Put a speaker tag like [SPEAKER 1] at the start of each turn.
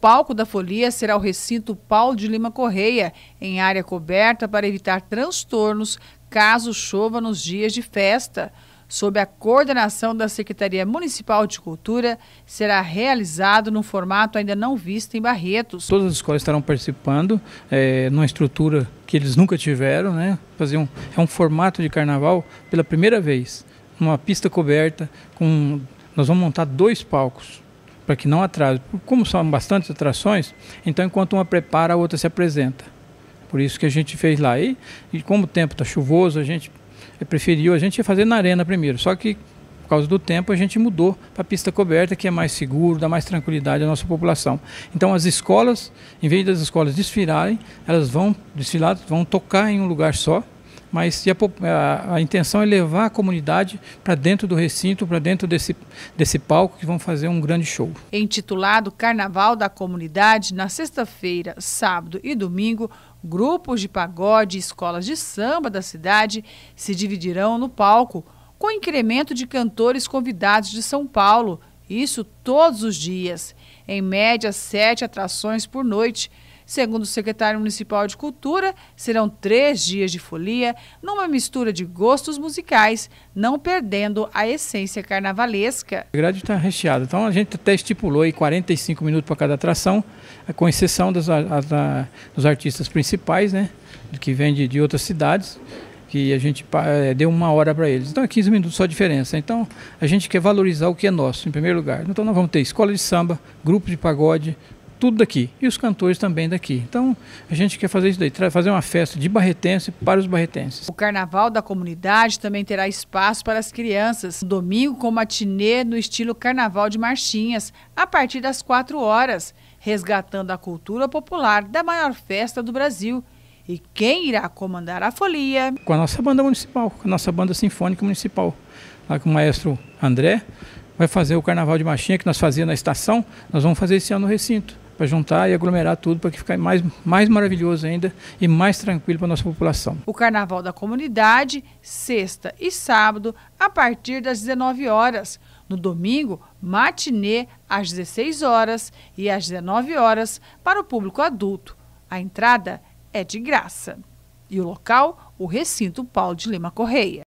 [SPEAKER 1] palco da folia será o recinto Paulo de Lima Correia, em área coberta para evitar transtornos caso chova nos dias de festa. Sob a coordenação da Secretaria Municipal de Cultura, será realizado num formato ainda não visto em Barretos.
[SPEAKER 2] Todas as escolas estarão participando, é, numa estrutura que eles nunca tiveram, né? Fazer um, é um formato de carnaval pela primeira vez, numa pista coberta, com, nós vamos montar dois palcos para que não atrase. Como são bastantes atrações, então enquanto uma prepara, a outra se apresenta. Por isso que a gente fez lá. E, e como o tempo está chuvoso, a gente preferiu, a gente ia fazer na arena primeiro. Só que por causa do tempo a gente mudou para a pista coberta, que é mais seguro, dá mais tranquilidade à nossa população. Então as escolas, em vez das escolas desfilarem, elas vão desfilar, vão tocar em um lugar só, mas a, a, a intenção é levar a comunidade para dentro do recinto, para dentro desse, desse palco, que vão fazer um grande show.
[SPEAKER 1] Intitulado Carnaval da Comunidade, na sexta-feira, sábado e domingo, grupos de pagode e escolas de samba da cidade se dividirão no palco, com incremento de cantores convidados de São Paulo, isso todos os dias. Em média, sete atrações por noite Segundo o secretário municipal de Cultura, serão três dias de folia numa mistura de gostos musicais, não perdendo a essência carnavalesca.
[SPEAKER 2] A grade está recheada, então a gente até estipulou aí 45 minutos para cada atração, com exceção das, a, da, dos artistas principais, né, que vêm de, de outras cidades que a gente é, deu uma hora para eles. Então é 15 minutos só a diferença. Então a gente quer valorizar o que é nosso, em primeiro lugar. Então nós vamos ter escola de samba, grupo de pagode, tudo daqui. E os cantores também daqui. Então, a gente quer fazer isso daí, fazer uma festa de barretense para os barretenses. O
[SPEAKER 1] Carnaval da Comunidade também terá espaço para as crianças. Domingo com matinê no estilo Carnaval de Marchinhas, a partir das 4 horas, resgatando a cultura popular da maior festa do Brasil. E quem irá comandar a folia?
[SPEAKER 2] Com a nossa banda municipal, com a nossa banda sinfônica municipal. Lá com o maestro André, vai fazer o Carnaval de Marchinha que nós fazíamos na estação, nós vamos fazer esse ano no recinto para juntar e aglomerar tudo para que fique mais, mais maravilhoso ainda e mais tranquilo para a nossa população.
[SPEAKER 1] O Carnaval da Comunidade, sexta e sábado, a partir das 19 horas. No domingo, matinê às 16 horas e às 19 horas para o público adulto. A entrada é de graça. E o local, o recinto Paulo de Lima Correia.